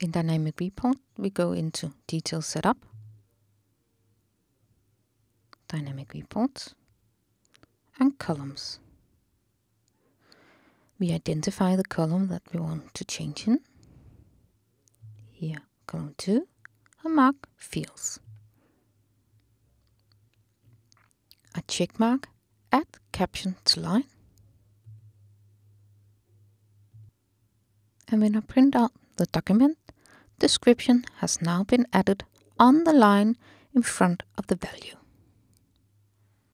In dynamic viewport, we go into detail setup, dynamic viewport, and columns. We identify the column that we want to change in. Here, column 2, and mark fields. A check mark add caption to line. And when I print out the document, description has now been added on the line in front of the value.